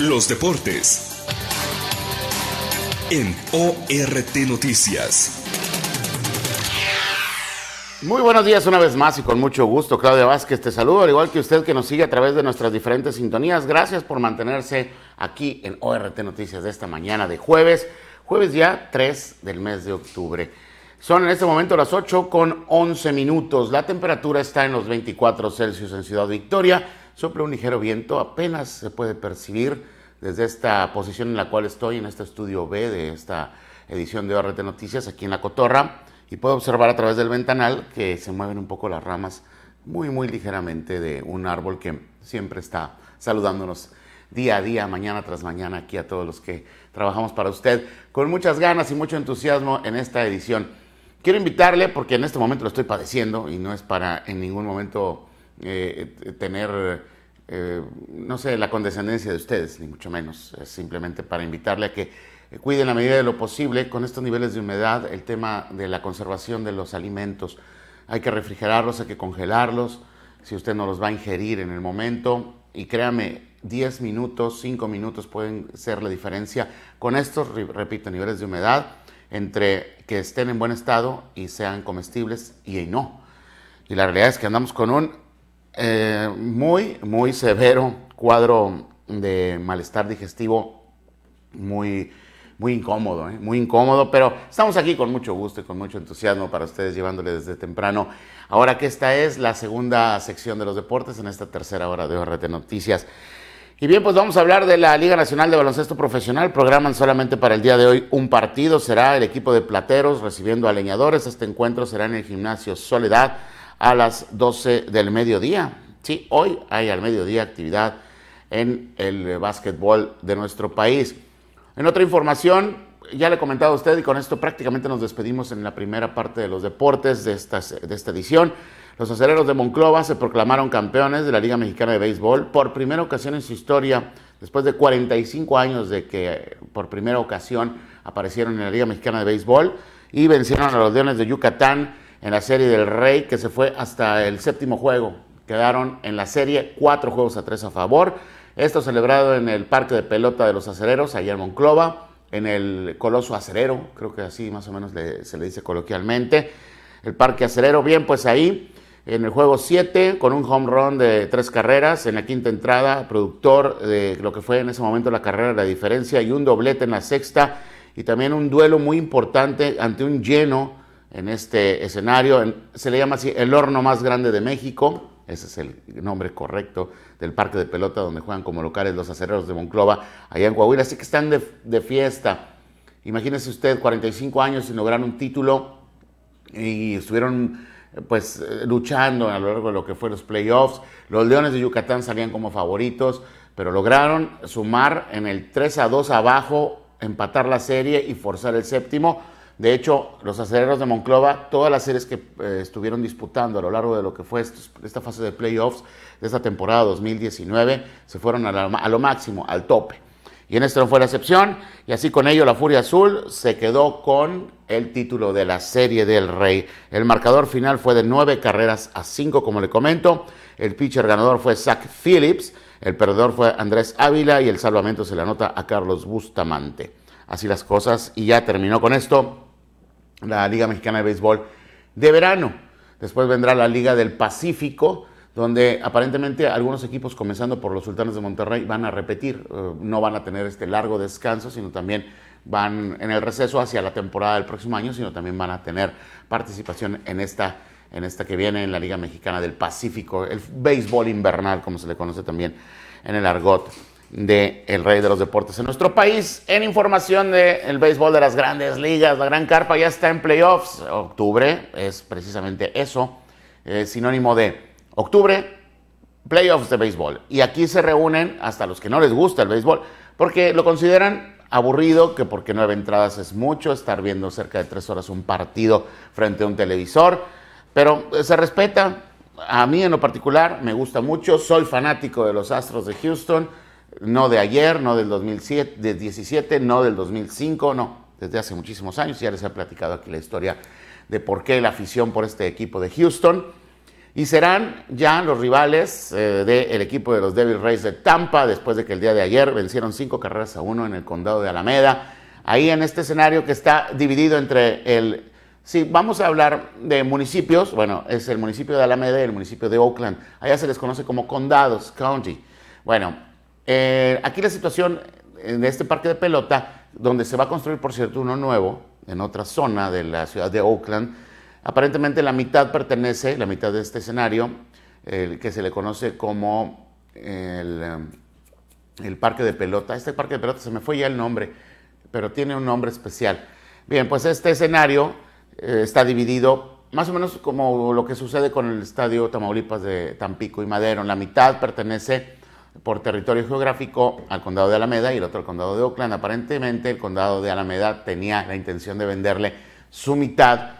Los deportes. En ORT Noticias. Muy buenos días una vez más y con mucho gusto, Claudia Vázquez, te saludo, al igual que usted que nos sigue a través de nuestras diferentes sintonías. Gracias por mantenerse aquí en ORT Noticias de esta mañana de jueves, jueves ya 3 del mes de octubre. Son en este momento las 8 con 11 minutos. La temperatura está en los 24 Celsius en Ciudad Victoria, Sopla un ligero viento, apenas se puede percibir desde esta posición en la cual estoy, en este estudio B de esta edición de ORT Noticias, aquí en La Cotorra, y puedo observar a través del ventanal que se mueven un poco las ramas muy, muy ligeramente de un árbol que siempre está saludándonos día a día, mañana tras mañana, aquí a todos los que trabajamos para usted, con muchas ganas y mucho entusiasmo en esta edición. Quiero invitarle, porque en este momento lo estoy padeciendo y no es para en ningún momento eh, tener eh, no sé, la condescendencia de ustedes, ni mucho menos, es simplemente para invitarle a que cuide en la medida de lo posible con estos niveles de humedad el tema de la conservación de los alimentos. Hay que refrigerarlos, hay que congelarlos, si usted no los va a ingerir en el momento. Y créame, 10 minutos, 5 minutos pueden ser la diferencia con estos, repito, niveles de humedad entre que estén en buen estado y sean comestibles y no. Y la realidad es que andamos con un eh, muy, muy severo cuadro de malestar digestivo, muy, muy incómodo, ¿eh? muy incómodo, pero estamos aquí con mucho gusto y con mucho entusiasmo para ustedes llevándole desde temprano. Ahora que esta es la segunda sección de los deportes en esta tercera hora de ORT Noticias. Y bien, pues vamos a hablar de la Liga Nacional de Baloncesto Profesional. Programan solamente para el día de hoy un partido. Será el equipo de Plateros recibiendo a Leñadores. Este encuentro será en el gimnasio Soledad a las 12 del mediodía. Sí, hoy hay al mediodía actividad en el básquetbol de nuestro país. En otra información, ya le he comentado a usted y con esto prácticamente nos despedimos en la primera parte de los deportes de esta, de esta edición. Los acereros de Monclova se proclamaron campeones de la Liga Mexicana de Béisbol por primera ocasión en su historia, después de 45 años de que eh, por primera ocasión aparecieron en la Liga Mexicana de Béisbol y vencieron a los Leones de Yucatán en la serie del Rey, que se fue hasta el séptimo juego. Quedaron en la serie cuatro juegos a tres a favor. Esto celebrado en el Parque de Pelota de los Acereros, allá en Monclova, en el Coloso Acerero, creo que así más o menos se le dice coloquialmente. El Parque Acerero, bien, pues ahí, en el juego 7, con un home run de tres carreras, en la quinta entrada, productor de lo que fue en ese momento la carrera de La Diferencia, y un doblete en la sexta, y también un duelo muy importante ante un lleno en este escenario. se le llama así el horno más grande de México. Ese es el nombre correcto del parque de pelota donde juegan como locales los acereros de Monclova, allá en Coahuila. Así que están de, fiesta. Imagínese usted, 45 años y lograr un título y estuvieron pues luchando a lo largo de lo que fue los playoffs. Los Leones de Yucatán salían como favoritos, pero lograron sumar en el 3 a 2 abajo, empatar la serie y forzar el séptimo. De hecho, los acereros de Monclova, todas las series que eh, estuvieron disputando a lo largo de lo que fue esta fase de playoffs de esta temporada 2019, se fueron a, lo máximo, al tope. Y en este no fue la excepción, y así con ello la Furia Azul se quedó con el título de la Serie del Rey. El marcador final fue de nueve carreras a cinco, como le comento. El pitcher ganador fue Zach Phillips, el perdedor fue Andrés Ávila y el salvamento se le anota a Carlos Bustamante. Así las cosas, y ya terminó con esto la Liga Mexicana de Béisbol de verano. Después vendrá la Liga del Pacífico, donde aparentemente algunos equipos, comenzando por los Sultanes de Monterrey, van a repetir, eh, no van a tener este largo descanso, sino también van en el receso hacia la temporada del próximo año, sino también van a tener participación en esta, en esta que viene en la Liga Mexicana del Pacífico, el béisbol invernal, como se le conoce también en el argot de el rey de los deportes en nuestro país. En información del béisbol de las grandes ligas, la gran carpa ya está en playoffs. Octubre es precisamente eso, eh, sinónimo de octubre, playoffs de béisbol. Y aquí se reúnen hasta los que no les gusta el béisbol, porque lo consideran aburrido, que porque nueve entradas es mucho, estar viendo cerca de tres horas un partido frente a un televisor, pero eh, se respeta. A mí en lo particular me gusta mucho, soy fanático de los Astros de Houston no de ayer, no del 2007, de 17, no del 2005, no, desde hace muchísimos años. Ya les he platicado aquí la historia de por qué la afición por este equipo de Houston. Y serán ya los rivales eh, del equipo de los Devil Rays de Tampa, después de que el día de ayer vencieron cinco carreras a uno en el condado de Alameda. Ahí en este escenario que está dividido entre el... Si sí, vamos a hablar de municipios, bueno, es el municipio de Alameda y el municipio de Oakland. Allá se les conoce como condados, county. Bueno, eh, aquí la situación en este parque de pelota, donde se va a construir, por cierto, uno nuevo, en otra zona de la ciudad de Oakland, aparentemente la mitad pertenece, la mitad de este escenario, el que se le conoce como el, eh, parque de pelota. Este parque de pelota se me fue ya el nombre, pero tiene un nombre especial. Bien, pues este escenario eh, está dividido más o menos como lo que sucede con el estadio Tamaulipas de Tampico y Madero. La mitad pertenece por territorio geográfico al condado de Alameda y el otro al condado de Oakland. Aparentemente el condado de Alameda tenía la intención de venderle su mitad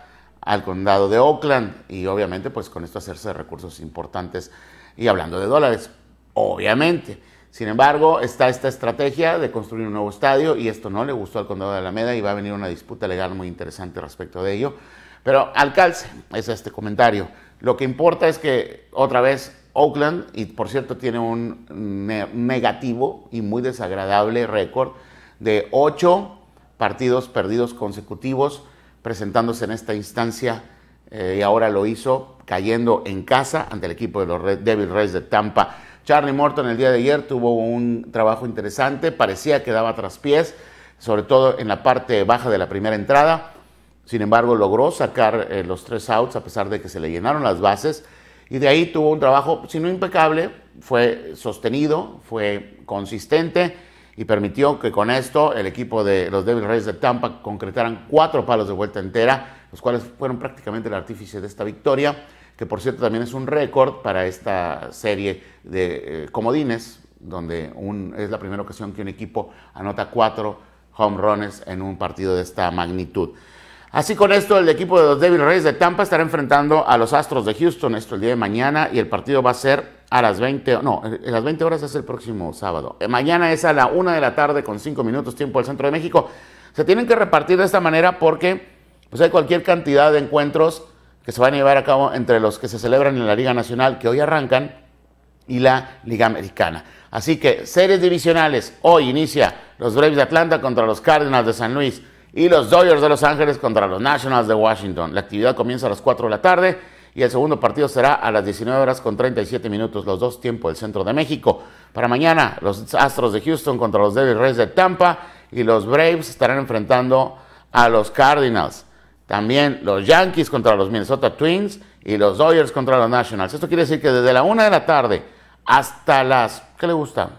al condado de Oakland y obviamente pues con esto hacerse de recursos importantes y hablando de dólares, obviamente. Sin embargo, está esta estrategia de construir un nuevo estadio y esto no le gustó al condado de Alameda y va a venir una disputa legal muy interesante respecto de ello. Pero alcance es este comentario. Lo que importa es que otra vez Oakland, y por cierto tiene un negativo y muy desagradable récord de ocho partidos perdidos consecutivos presentándose en esta instancia eh, y ahora lo hizo cayendo en casa ante el equipo de los Red Devil Rays de Tampa. Charlie Morton el día de ayer tuvo un trabajo interesante, parecía que daba traspiés, sobre todo en la parte baja de la primera entrada. Sin embargo, logró sacar eh, los tres outs a pesar de que se le llenaron las bases y de ahí tuvo un trabajo, si no impecable, fue sostenido, fue consistente y permitió que con esto el equipo de los Devil Rays de Tampa concretaran cuatro palos de vuelta entera, los cuales fueron prácticamente el artífice de esta victoria, que por cierto también es un récord para esta serie de eh, comodines, donde es la primera ocasión que un equipo anota cuatro home runs en un partido de esta magnitud. Así con esto, el equipo de los Devil reyes de Tampa estará enfrentando a los Astros de Houston esto el día de mañana y el partido va a ser a las 20, no, a eh, las 20 horas es el próximo sábado. Eh, mañana es a la 1 de la tarde con 5 minutos tiempo del Centro de México. Se tienen que repartir de esta manera porque pues, hay cualquier cantidad de encuentros que se van a llevar a cabo entre los que se celebran en la Liga Nacional que hoy arrancan y la Liga Americana. Así que series divisionales, hoy inicia los Braves de Atlanta contra los Cardinals de San Luis y los Dodgers de Los Ángeles contra los Nationals de Washington. La actividad comienza a las 4 de la tarde y el segundo partido será a las 19 horas con 37 minutos, los dos tiempos del centro de México. Para mañana, los Astros de Houston contra los Devil Rays de Tampa y los Braves estarán enfrentando a los Cardinals. También los Yankees contra los Minnesota Twins y los Dodgers contra los Nationals. Esto quiere decir que desde la 1 de la tarde hasta las, ¿qué le gusta?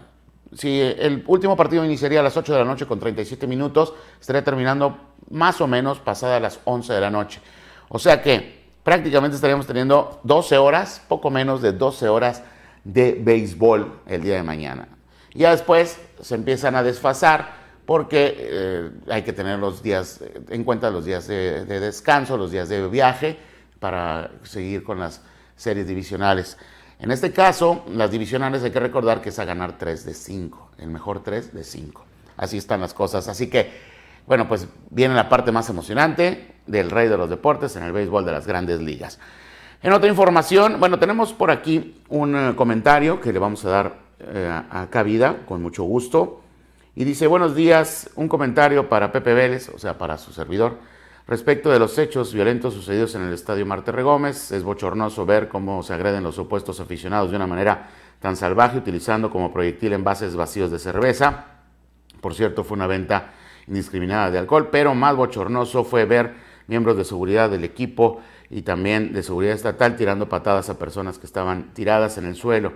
Si el último partido iniciaría a las 8 de la noche con 37 minutos, estaría terminando más o menos pasada las 11 de la noche. O sea que prácticamente estaríamos teniendo 12 horas, poco menos de 12 horas de béisbol el día de mañana. Ya después se empiezan a desfasar porque eh, hay que tener los días eh, en cuenta los días de descanso, los días de viaje para seguir con las series divisionales. En este caso, las divisionales hay que recordar que es a ganar 3 de 5, el mejor 3 de 5. Así están las cosas. Así que, bueno, pues viene la parte más emocionante del rey de los deportes en el béisbol de las grandes ligas. En otra información, bueno, tenemos por aquí un eh, comentario que le vamos a dar eh, a cabida con mucho gusto. Y dice, buenos días, un comentario para Pepe Vélez, o sea, para su servidor. Respecto de los hechos violentos sucedidos en el estadio Marte Regómez, es bochornoso ver cómo se agreden los opuestos aficionados de una manera tan salvaje, utilizando como proyectil envases vacíos de cerveza. Por cierto, fue una venta indiscriminada de alcohol, pero más bochornoso fue ver miembros de seguridad del equipo y también de seguridad estatal tirando patadas a personas que estaban tiradas en el suelo,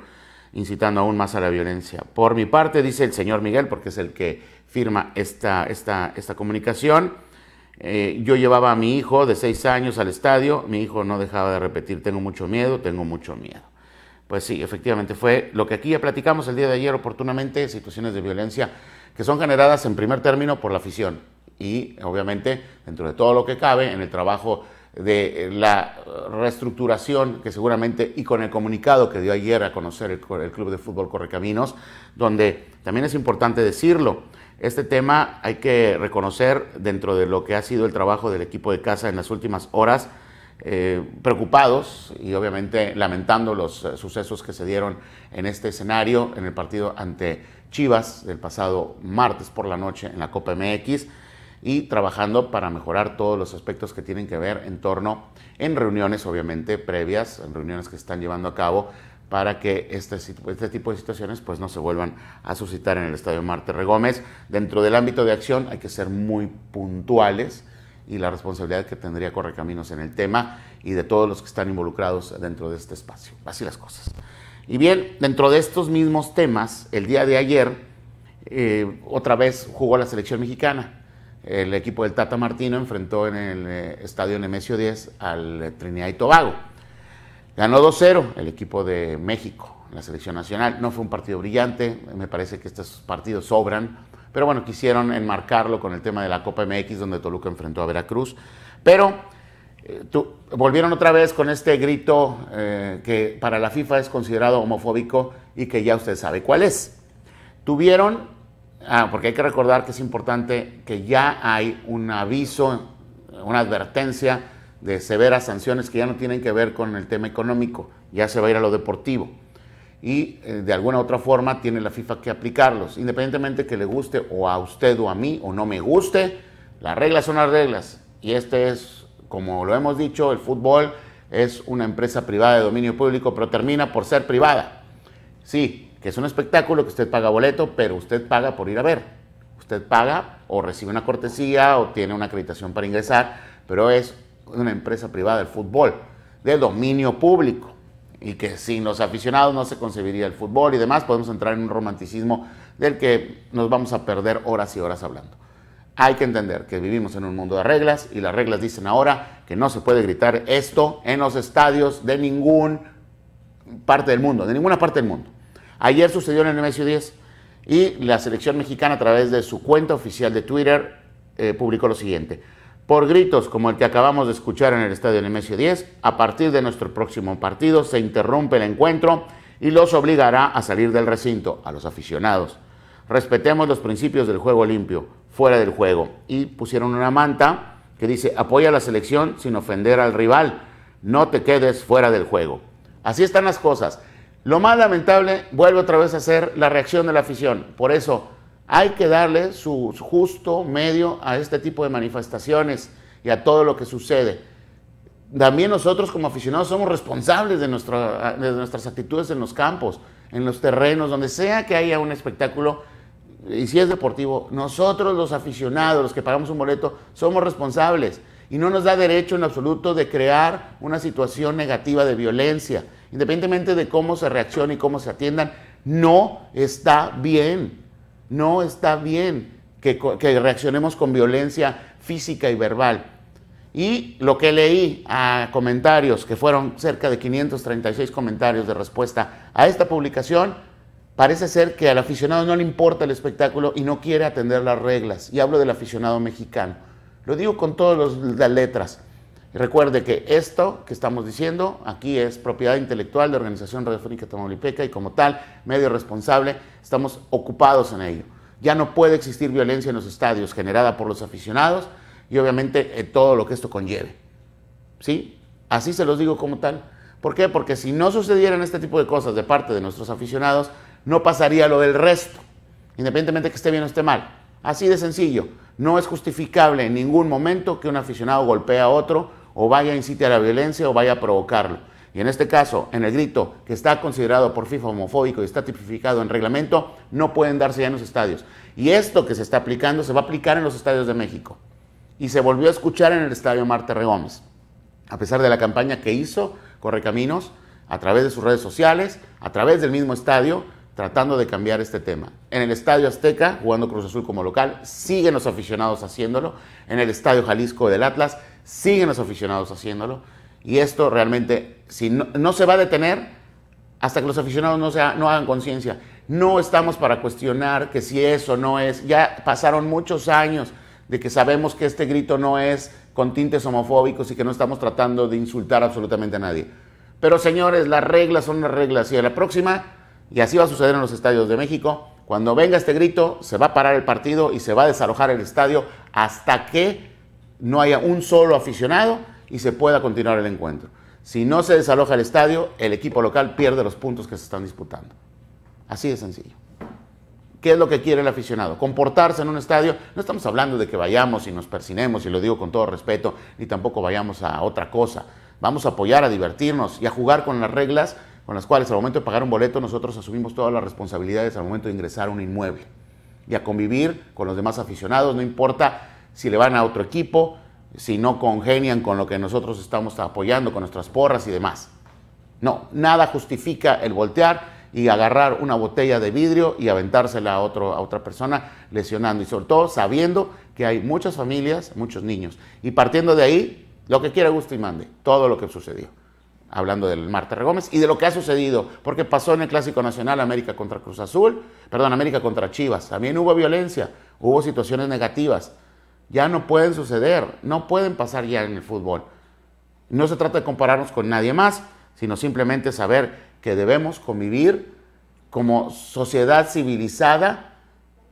incitando aún más a la violencia. Por mi parte, dice el señor Miguel, porque es el que firma esta, esta, esta comunicación, eh, yo llevaba a mi hijo de seis años al estadio, mi hijo no dejaba de repetir, tengo mucho miedo, tengo mucho miedo. Pues sí, efectivamente fue lo que aquí ya platicamos el día de ayer oportunamente, situaciones de violencia que son generadas en primer término por la afición y obviamente dentro de todo lo que cabe en el trabajo de eh, la reestructuración que seguramente y con el comunicado que dio ayer a conocer el, el Club de Fútbol Correcaminos, donde también es importante decirlo, este tema hay que reconocer dentro de lo que ha sido el trabajo del equipo de casa en las últimas horas, eh, preocupados y obviamente lamentando los eh, sucesos que se dieron en este escenario, en el partido ante Chivas del pasado martes por la noche en la Copa MX y trabajando para mejorar todos los aspectos que tienen que ver en torno en reuniones obviamente previas, en reuniones que están llevando a cabo para que este, este, tipo de situaciones pues, no se vuelvan a suscitar en el Estadio Marte R. Gómez. Dentro del ámbito de acción hay que ser muy puntuales y la responsabilidad que tendría Correcaminos en el tema y de todos los que están involucrados dentro de este espacio. Así las cosas. Y bien, dentro de estos mismos temas, el día de ayer eh, otra vez jugó la selección mexicana. El equipo del Tata Martino enfrentó en el eh, estadio Nemesio 10 al eh, Trinidad y Tobago. Ganó 2-0 el equipo de México, la selección nacional. No fue un partido brillante, me parece que estos partidos sobran, pero bueno, quisieron enmarcarlo con el tema de la Copa MX, donde Toluca enfrentó a Veracruz. Pero eh, volvieron otra vez con este grito eh, que para la FIFA es considerado homofóbico y que ya usted sabe cuál es. Tuvieron, ah, porque hay que recordar que es importante que ya hay un aviso, una advertencia de severas sanciones que ya no tienen que ver con el tema económico, ya se va a ir a lo deportivo. Y eh, de alguna u otra forma tiene la FIFA que aplicarlos, independientemente que le guste o a usted o a mí o no me guste, las reglas son las reglas. Y este es, como lo hemos dicho, el fútbol es una empresa privada de dominio público, pero termina por ser privada. Sí, que es un espectáculo que usted paga boleto, pero usted paga por ir a ver. Usted paga o recibe una cortesía o tiene una acreditación para ingresar, pero es una empresa privada del fútbol, de dominio público, y que sin los aficionados no se concebiría el fútbol y demás, podemos entrar en un romanticismo del que nos vamos a perder horas y horas hablando. Hay que entender que vivimos en un mundo de reglas y las reglas dicen ahora que no se puede gritar esto en los estadios de ningún parte del mundo, de ninguna parte del mundo. Ayer sucedió en el msu 10 y la selección mexicana a través de su cuenta oficial de Twitter eh, publicó lo siguiente por gritos como el que acabamos de escuchar en el estadio Nemesio 10, a partir de nuestro próximo partido se interrumpe el encuentro y los obligará a salir del recinto, a los aficionados. Respetemos los principios del juego limpio, fuera del juego. Y pusieron una manta que dice, apoya a la selección sin ofender al rival, no te quedes fuera del juego. Así están las cosas. Lo más lamentable vuelve otra vez a ser la reacción de la afición. Por eso hay que darle su justo medio a este tipo de manifestaciones y a todo lo que sucede. También nosotros como aficionados somos responsables de, nuestras actitudes en los campos, en los terrenos, donde sea que haya un espectáculo, y si es deportivo, nosotros los aficionados, los que pagamos un boleto, somos responsables y no nos da derecho en absoluto de crear una situación negativa de violencia. Independientemente de cómo se reaccione y cómo se atiendan, no está bien. No está bien que, reaccionemos con violencia física y verbal. Y lo que leí a comentarios, que fueron cerca de 536 comentarios de respuesta a esta publicación, parece ser que al aficionado no le importa el espectáculo y no quiere atender las reglas. Y hablo del aficionado mexicano. Lo digo con todas las letras. Recuerde que esto que estamos diciendo aquí es propiedad intelectual de Organización Radiofónica Tamaulipeca y como tal, medio responsable, estamos ocupados en ello. Ya no puede existir violencia en los estadios generada por los aficionados y obviamente eh, todo lo que esto conlleve. ¿Sí? Así se los digo como tal. ¿Por qué? Porque si no sucedieran este tipo de cosas de parte de nuestros aficionados, no pasaría lo del resto, independientemente de que esté bien o esté mal. Así de sencillo. No es justificable en ningún momento que un aficionado golpee a otro o vaya a incitar a la violencia o vaya a provocarlo. Y en este caso, en el grito que está considerado por FIFA homofóbico y está tipificado en reglamento, no pueden darse ya en los estadios. Y esto que se está aplicando se va a aplicar en los estadios de México. Y se volvió a escuchar en el estadio Marta R. Gómez. A pesar de la campaña que hizo Correcaminos, a través de sus redes sociales, a través del mismo estadio, tratando de cambiar este tema. En el Estadio Azteca, jugando Cruz Azul como local, siguen los aficionados haciéndolo. En el Estadio Jalisco del Atlas, siguen los aficionados haciéndolo. Y esto realmente, si no, se va a detener hasta que los aficionados no, sea, no hagan conciencia. No estamos para cuestionar que si eso no es. Ya pasaron muchos años de que sabemos que este grito no es con tintes homofóbicos y que no estamos tratando de insultar absolutamente a nadie. Pero señores, las reglas son las reglas y a la próxima, y así va a suceder en los estadios de México, cuando venga este grito, se va a parar el partido y se va a desalojar el estadio hasta que no haya un solo aficionado y se pueda continuar el encuentro. Si no se desaloja el estadio, el equipo local pierde los puntos que se están disputando. Así de sencillo. ¿Qué es lo que quiere el aficionado? Comportarse en un estadio. No estamos hablando de que vayamos y nos persinemos, y lo digo con todo respeto, ni tampoco vayamos a otra cosa. Vamos a apoyar, a divertirnos y a jugar con las reglas con las cuales al momento de pagar un boleto nosotros asumimos todas las responsabilidades al momento de ingresar a un inmueble y a convivir con los demás aficionados, no importa si le van a otro equipo, si no congenian con lo que nosotros estamos apoyando, con nuestras porras y demás. No, nada justifica el voltear y agarrar una botella de vidrio y aventársela a, otra persona lesionando. Y sobre todo sabiendo que hay muchas familias, muchos niños. Y partiendo de ahí, lo que quiera, guste y mande, todo lo que sucedió. Hablando del Marta Gómez y de lo que ha sucedido, porque pasó en el Clásico Nacional América contra Cruz Azul, perdón, América contra Chivas. También hubo violencia, hubo situaciones negativas ya no pueden suceder, no pueden pasar ya en el fútbol. No se trata de compararnos con nadie más, sino simplemente saber que debemos convivir como sociedad civilizada,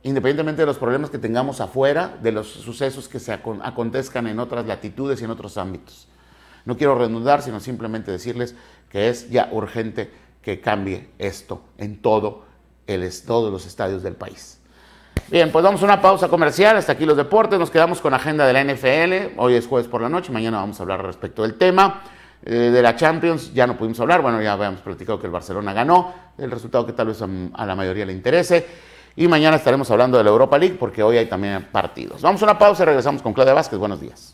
independientemente de los problemas que tengamos afuera, de los sucesos que se acontezcan en otras latitudes y en otros ámbitos. No quiero redundar, sino simplemente decirles que es ya urgente que cambie esto en todo el, todos los estadios del país. Bien, pues vamos a una pausa comercial. Hasta aquí los deportes. Nos quedamos con agenda de la NFL. Hoy es jueves por la noche. Mañana vamos a hablar respecto del tema. Eh, de la Champions ya no pudimos hablar. Bueno, ya habíamos platicado que el Barcelona ganó. El resultado que tal vez a, a la mayoría le interese. Y mañana estaremos hablando de la Europa League porque hoy hay también partidos. Vamos a una pausa y regresamos con Claudia Vázquez. Buenos días.